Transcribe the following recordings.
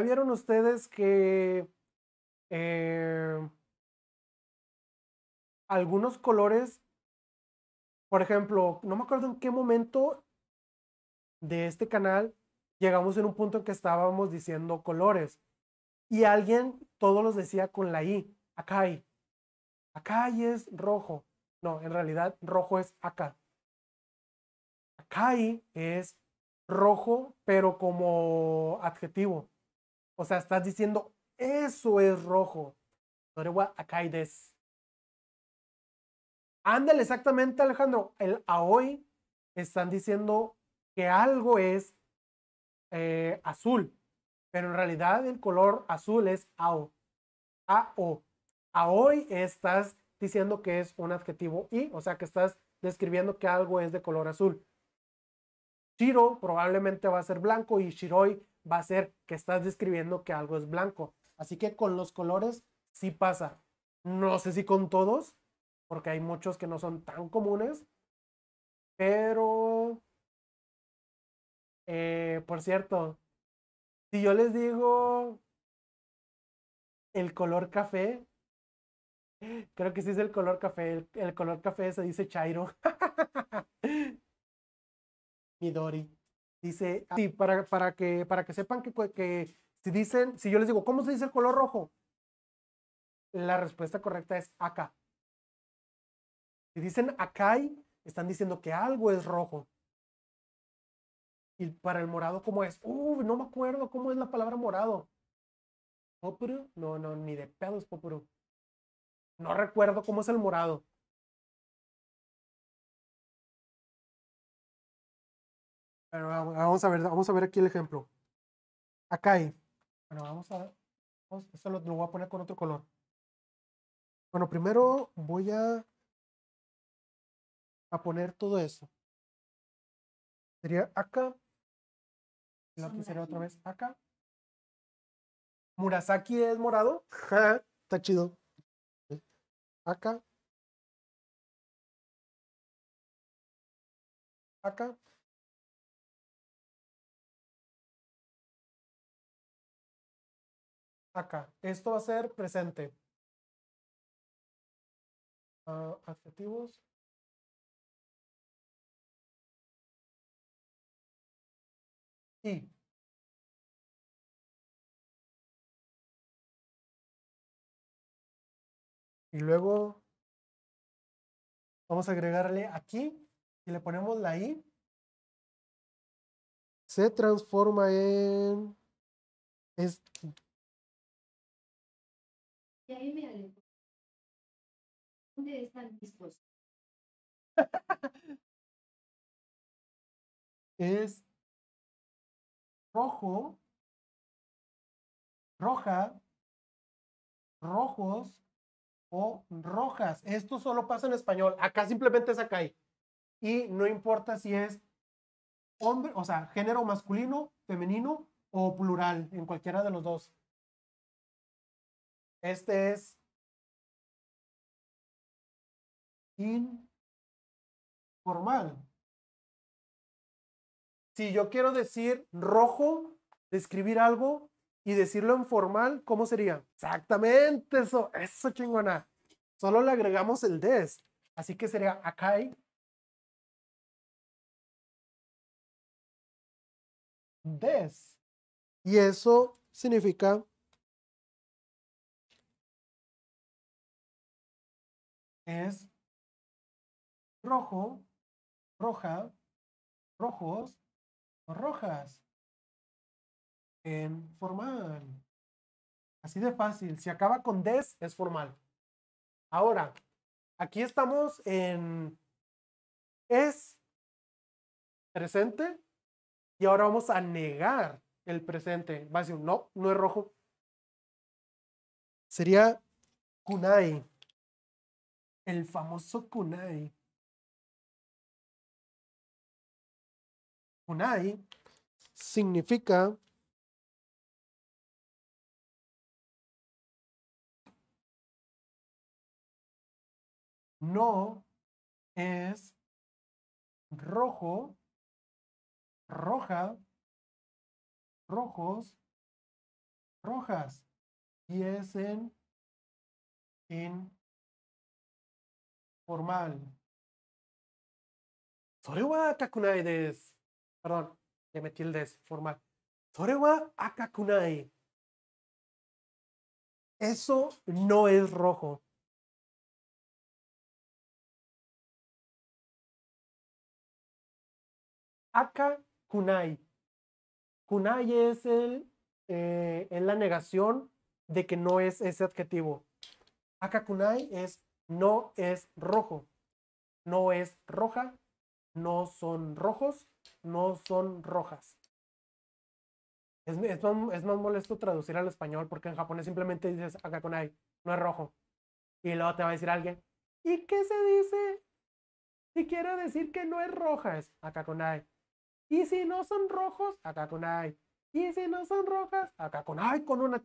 vieron ustedes que eh, algunos colores, por ejemplo, no me acuerdo en qué momento de este canal llegamos en un punto en que estábamos diciendo colores y alguien todos los decía con la I, acá hay acá hay es rojo, no, en realidad rojo es acá. Acá es rojo, pero como adjetivo. O sea, estás diciendo, eso es rojo. Ándale, exactamente, Alejandro. El Aoi están diciendo que algo es eh, azul, pero en realidad el color azul es AO. AO. hoy estás diciendo que es un adjetivo y, o sea, que estás describiendo que algo es de color azul. Shiro probablemente va a ser blanco y Shiroi va a ser que estás describiendo que algo es blanco. Así que con los colores sí pasa. No sé si con todos, porque hay muchos que no son tan comunes, pero... Eh, por cierto, si yo les digo el color café, creo que sí es el color café. El, el color café se dice Chairo. Midori. Dice, ah, para, para, que, para que sepan que, que si dicen, si yo les digo, ¿cómo se dice el color rojo? La respuesta correcta es acá. Si dicen acai, están diciendo que algo es rojo. Y para el morado, ¿cómo es? Uh, no me acuerdo cómo es la palabra morado. ¿Popuru? No, no, ni de pedos popuro No recuerdo cómo es el morado. vamos a ver, vamos a ver aquí el ejemplo. Acá hay. Bueno, vamos a. lo, voy a poner con otro color. Bueno, primero voy a, a poner todo eso. Sería acá. La que otra vez acá. Murasaki es morado. está chido. Acá. Acá. acá. Esto va a ser presente. Ah, adjetivos. Y. Y luego vamos a agregarle aquí y le ponemos la I. Se transforma en... Es y ahí me ¿Dónde están mis cosas? es rojo, roja, rojos o rojas. Esto solo pasa en español. Acá simplemente es acá. Y no importa si es hombre, o sea, género masculino, femenino o plural, en cualquiera de los dos. Este es informal. Si yo quiero decir rojo, describir algo y decirlo en formal, ¿cómo sería? Exactamente eso, eso chingona. Solo le agregamos el des. Así que sería acai des. Y eso significa es rojo, roja, rojos o rojas en formal. Así de fácil. Si acaba con des, es formal. Ahora, aquí estamos en es presente y ahora vamos a negar el presente. Va a no, no es rojo. Sería kunai. El famoso kunai. Kunai significa no es rojo, roja, rojos, rojas. Y es en, en formal. Sore wa akakunai des. Perdón, le metí el des, formal. Sore wa akakunai. Eso no es rojo. Aka kunai. Kunai es el en eh, la negación de que no es ese adjetivo. Aka kunai es no es rojo, no es roja, no son rojos, no son rojas. Es, más, es más, molesto traducir al español porque en japonés simplemente dices akakunai. no es rojo. Y luego te va a decir alguien, ¿y qué se dice? Si quiere decir que no es roja, es Akakunai. Y si no son rojos, akakunai. Y si no son rojas, akakunai con una...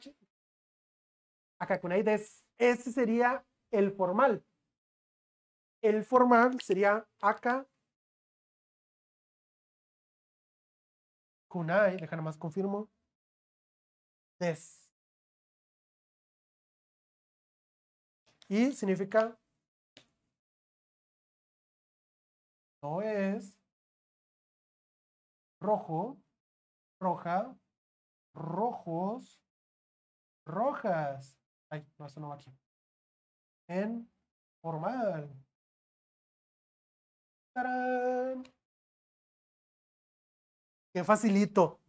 es. ese sería el formal. El formal sería acá. Kunai, eh, deja más confirmo. Des. Y significa no es rojo, roja, rojos, rojas. Ay, no, eso no va aquí en formal. ¡Qué facilito!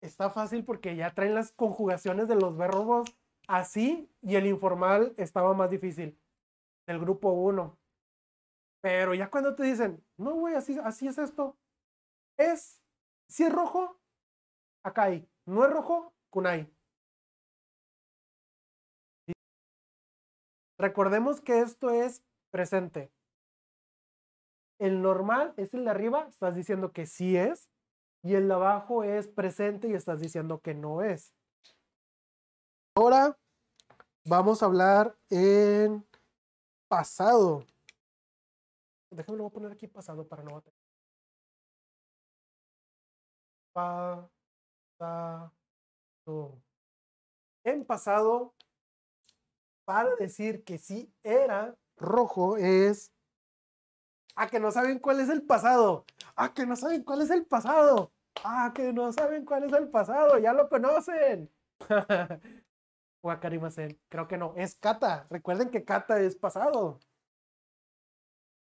Está fácil porque ya traen las conjugaciones de los verbos así y el informal estaba más difícil, del grupo 1. Pero ya cuando te dicen, no, güey, así, así es esto, es, si es rojo, acá hay, no es rojo, kunai. Recordemos que esto es presente. El normal es el de arriba, estás diciendo que sí es, y el de abajo es presente y estás diciendo que no es. Ahora vamos a hablar en pasado. Déjame lo voy a poner aquí pasado para no bater. Pasado. En pasado para decir que sí era rojo es a ah, que no saben cuál es el pasado, a ah, que no saben cuál es el pasado, ¡Ah, que no saben cuál es el pasado, ya lo conocen. Wakarimasen, creo que no, es kata. Recuerden que kata es pasado.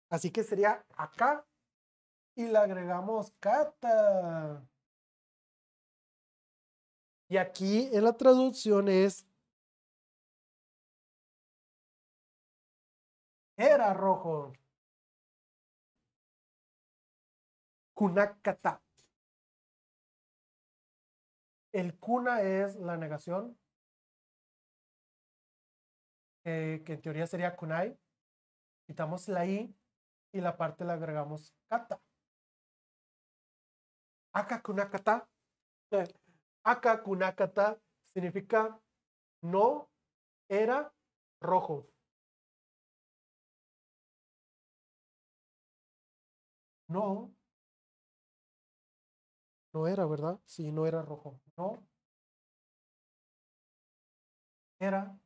Así que sería acá y le agregamos kata. Y aquí en la traducción es Era rojo. Kunakata. El kuna es la negación, que en teoría sería kunai. Quitamos la i y la parte la agregamos kata. Aka kunakata. Aka kunakata significa no era rojo. No. No era, ¿verdad? Sí, no era rojo. No. Era.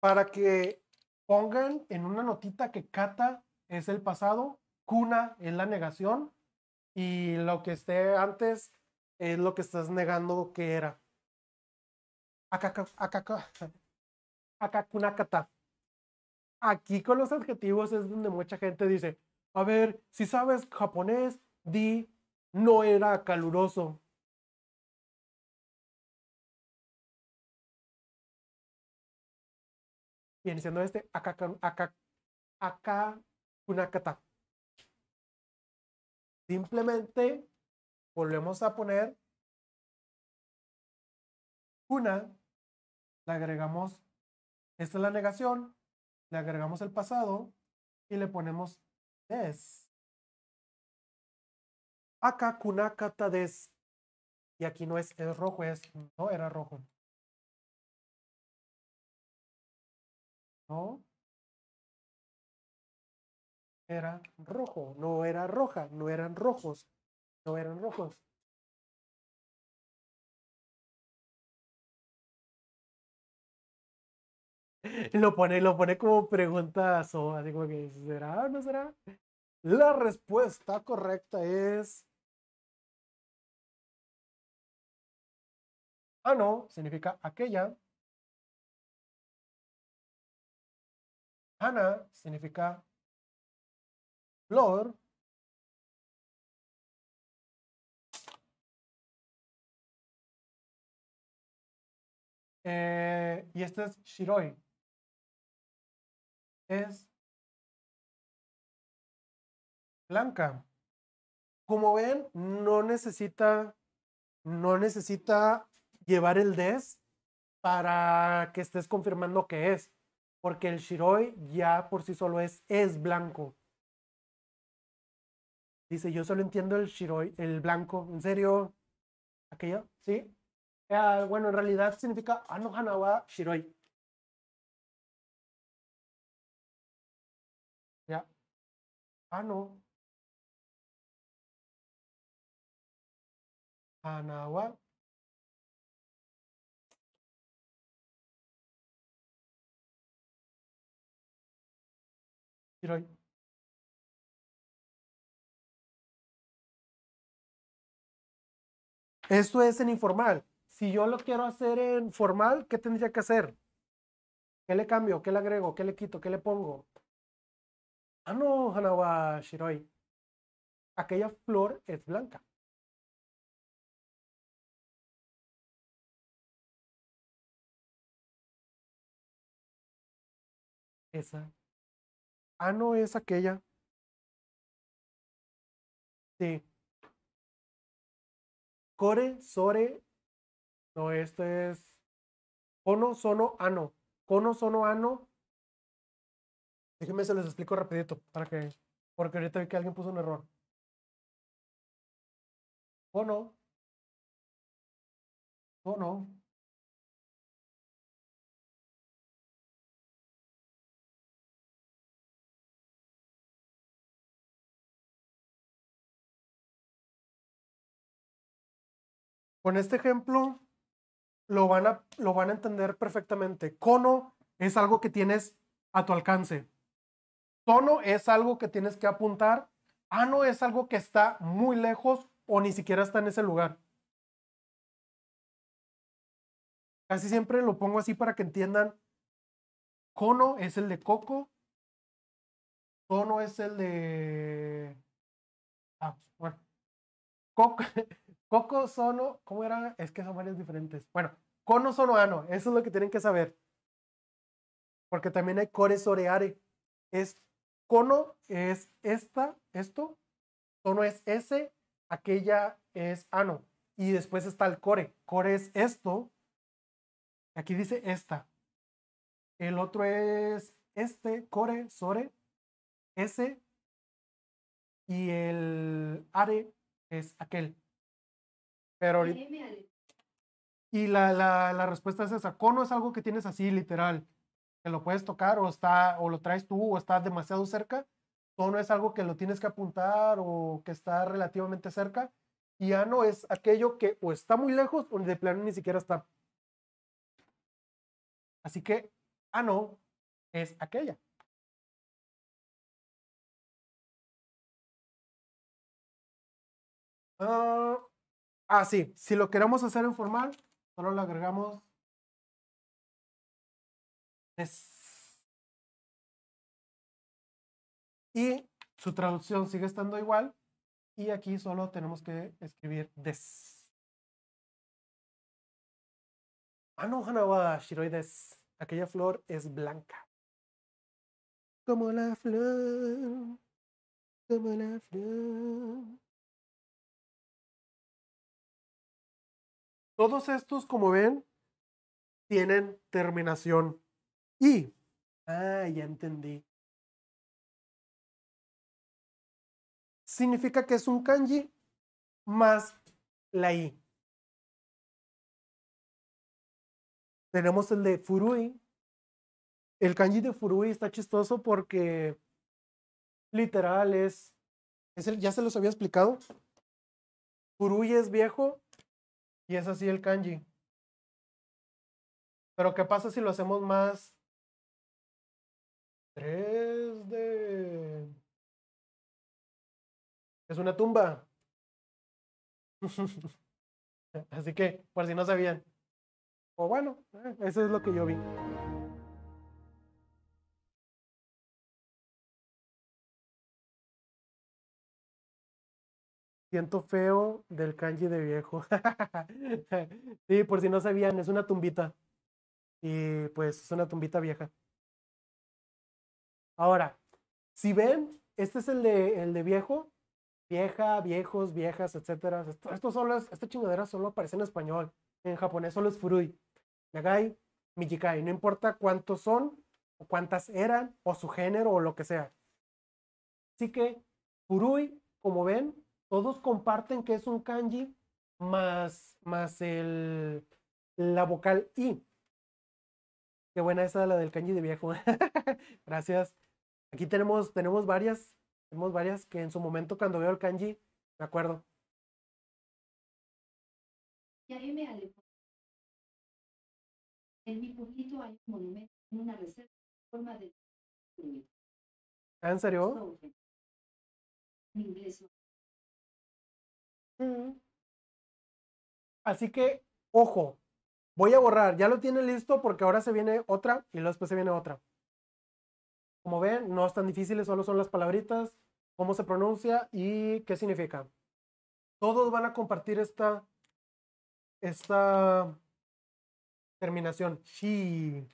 Para que pongan en una notita que kata es el pasado, kuna es la negación y lo que esté antes es lo que estás negando que era. Acá, Acá cuna cata aquí con los adjetivos es donde mucha gente dice, a ver, si sabes japonés, di no era caluroso. Y iniciando este, acá, acá, una kata. Simplemente volvemos a poner una, le agregamos, esta es la negación, le agregamos el pasado y le ponemos des. Aka des. Y aquí no es, es rojo, es, no era rojo. No. Era rojo, no era roja, no eran rojos, no eran rojos. lo pone, lo pone como pregunta o así como que ¿será no será? La respuesta correcta es. ano ah, significa aquella. ana significa flor. Eh, y este es Shiroi, es blanca. Como ven, no necesita, no necesita llevar el des para que estés confirmando que es, porque el shiroi ya por sí solo es, es blanco. Dice, yo solo entiendo el shiroi, el blanco. ¿En serio? ¿Aquello? ¿Sí? Ah, bueno, en realidad significa Anohanawa ah, Shiroi. Ah, no. anawa Hiroy. Esto es en informal. Si yo lo quiero hacer en formal, ¿qué tendría que hacer? ¿Qué le cambio? ¿Qué le agrego? ¿Qué le quito? ¿Qué le pongo? Ano ah, Hanawa Shiroi, aquella flor es blanca. Esa. Ano ah, es aquella. Sí. Core, sore. No, esto es. Kono, sono, ano. Cono sono, ano. Déjenme se los explico rapidito para que. Porque ahorita vi que alguien puso un error. ¿O no? ¿O no? Con este ejemplo lo van a, lo van a entender perfectamente. Cono es algo que tienes a tu alcance tono es algo que tienes que apuntar, Ano es algo que está muy lejos o ni siquiera está en ese lugar. Casi siempre lo pongo así para que entiendan. Cono es el de coco. Tono es el de... Ah, pues, bueno. Coco, coco, sono, ¿cómo era? Es que son varios diferentes. Bueno, cono ano. eso es lo que tienen que saber. Porque también hay cores soreare. Es Cono es esta, esto. cono es ese, aquella es ano. Y después está el core. Core es esto. Aquí dice esta. El otro es este, core, sore, ese. Y el are es aquel. Pero y la, la, la respuesta es esa. Cono es algo que tienes así, literal lo puedes tocar o, está, o lo traes tú o está demasiado cerca, o no es algo que lo tienes que apuntar o que está relativamente cerca, y ano es aquello que o está muy lejos o de plano ni siquiera está. Así que ano ah, es aquella. así ah, ah Si lo queremos hacer en formal, solo lo agregamos y su traducción sigue estando igual. Y aquí solo tenemos que escribir des. Aquella flor es blanca. Como la flor. Como la flor. Todos estos, como ven, tienen terminación y, ah, ya entendí. Significa que es un kanji más la i. Tenemos el de furui. El kanji de furui está chistoso porque literal es, ya se los había explicado. Furui es viejo y es así el kanji. Pero ¿qué pasa si lo hacemos más es una tumba. Así que, por si no sabían. O bueno, eh, eso es lo que yo vi. Siento feo del kanji de viejo. sí, por si no sabían, es una tumbita. Y pues es una tumbita vieja. Ahora, si ven, este es el de, el de viejo, vieja, viejos, viejas, etcétera. Esto, solo es, esta chingadera solo aparece en español. En japonés solo es furui, nagai, mijikai. No importa cuántos son, o cuántas eran, o su género, o lo que sea. Así que furui, como ven, todos comparten que es un kanji más, más el, la vocal i. Qué buena esa la del kanji de viejo. Gracias. Aquí tenemos, tenemos varias, tenemos varias que en su momento cuando veo el kanji, me acuerdo. En una forma de... ¿Ah, serio? Mm. Así que, ojo, voy a borrar, ya lo tiene listo porque ahora se viene otra y después se viene otra. Como ven, no es tan difícil, solo son las palabritas, cómo se pronuncia y qué significa. Todos van a compartir esta, esta terminación. sí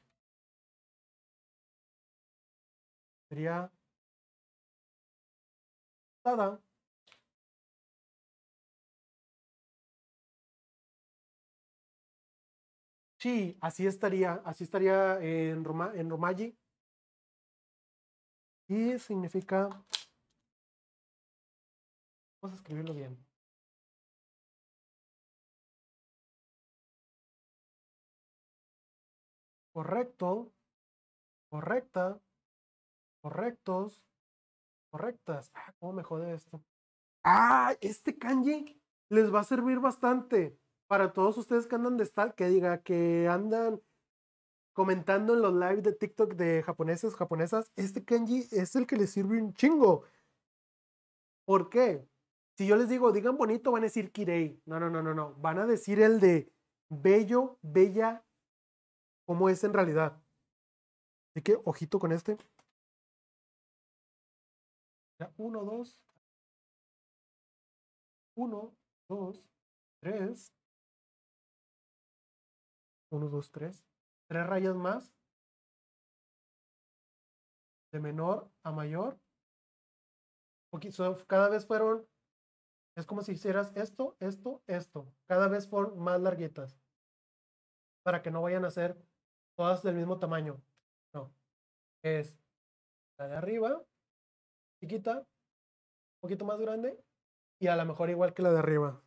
Sería Tada. Sí, así estaría, así estaría en, Roma, en Romaji. Y significa... Vamos a escribirlo bien. Correcto, correcta, correctos, correctas. Ah, ¿Cómo me jode esto? Ah, este kanji les va a servir bastante para todos ustedes que andan de stalk que diga que andan comentando en los lives de TikTok de japoneses, japonesas, este kanji es el que les sirve un chingo. ¿Por qué? Si yo les digo, digan bonito, van a decir kirei. No, no, no, no, no. Van a decir el de bello, bella, como es en realidad. Así que ojito con este. Ya, uno, dos. Uno, dos, tres. Uno, dos, tres tres rayas más, de menor a mayor. Cada vez fueron, es como si hicieras esto, esto, esto. Cada vez fueron más larguitas, para que no vayan a ser todas del mismo tamaño. No, es la de arriba, chiquita, un poquito más grande, y a lo mejor igual que la de arriba.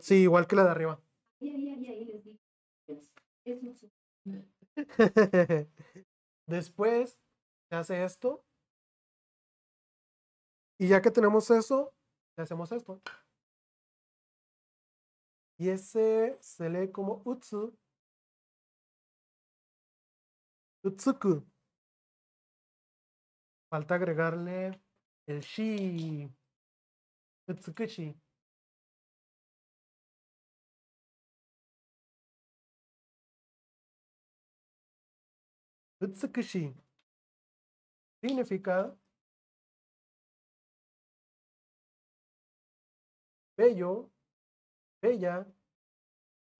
Sí, igual que la de arriba. Después se hace esto. Y ya que tenemos eso, le hacemos esto. Y ese se lee como Utsu. Utsuku. Falta agregarle el shi. Utsukushi. Utsukashi significa bello, bella,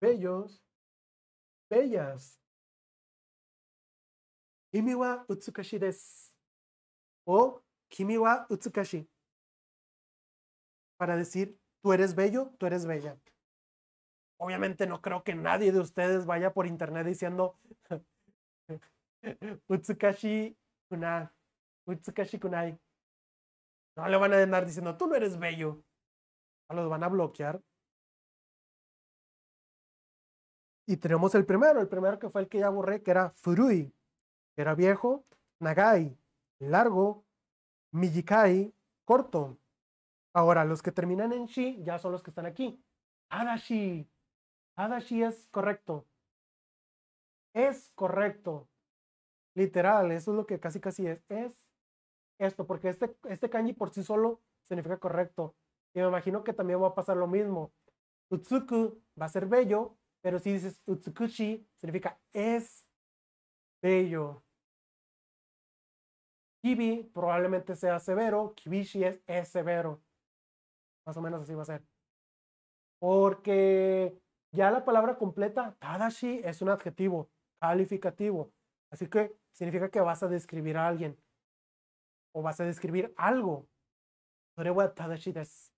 bellos, bellas. Kimi utsukashi desu. O kimiwa utsukashi. Para decir, tú eres bello, tú eres bella. Obviamente no creo que nadie de ustedes vaya por internet diciendo, Utsukashi Kunai. Utsukashi Kunai. No le van a andar diciendo, tú no eres bello. No los van a bloquear. Y tenemos el primero, el primero que fue el que ya borré, que era Furui, que era viejo, Nagai, largo, Mijikai, corto. Ahora, los que terminan en Shi ya son los que están aquí. Adashi. Adashi es correcto. Es correcto. Literal, eso es lo que casi casi es. Es esto, porque este, este kanji por sí solo significa correcto. Y me imagino que también va a pasar lo mismo. Utsuku va a ser bello, pero si dices Utsukushi, significa es bello. Kibi probablemente sea severo, Kibishi es severo. Más o menos así va a ser. Porque ya la palabra completa, Tadashi, es un adjetivo calificativo. Así que significa que vas a describir a alguien o vas a describir algo. tadashi des.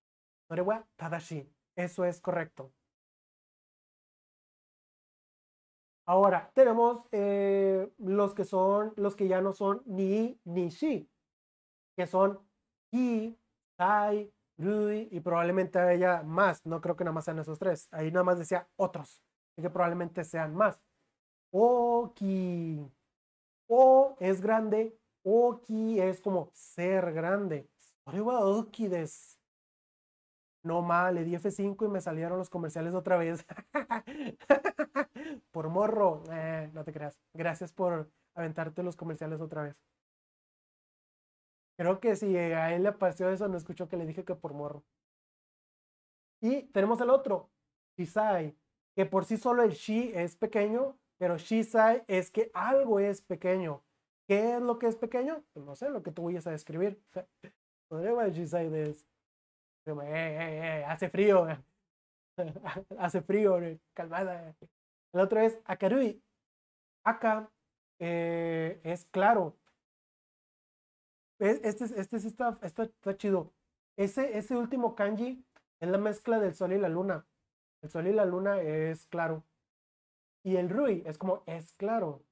tadashi. Eso es correcto. Ahora tenemos eh, los que son los que ya no son ni ni si que son y tai, rui y probablemente haya más. No creo que nada más sean esos tres. Ahí nada más decía otros, que probablemente sean más. Oki, o es grande. Oki es como ser grande. Oki des. No mal, le di F5 y me salieron los comerciales otra vez. por morro. Eh, no te creas. Gracias por aventarte los comerciales otra vez. Creo que si a él le apareció eso, no escuchó que le dije que por morro. Y tenemos el otro, Shisai, que por sí solo el Shi es pequeño, pero Shisai es que algo es pequeño. ¿Qué es lo que es pequeño? Pues no sé, lo que tú vayas a describir. Podría Shisai de eso. hace frío. Eh". hace frío, eh, calmada. El otro es Akarui. Aka eh, es claro. Este, este, está, está, chido. Ese, ese último kanji es la mezcla del sol y la luna. El sol y la luna es claro. Y el Rui es como es claro.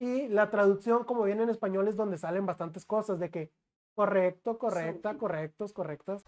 Y la traducción, como viene en español, es donde salen bastantes cosas de que correcto, correcta, correctos, correctas.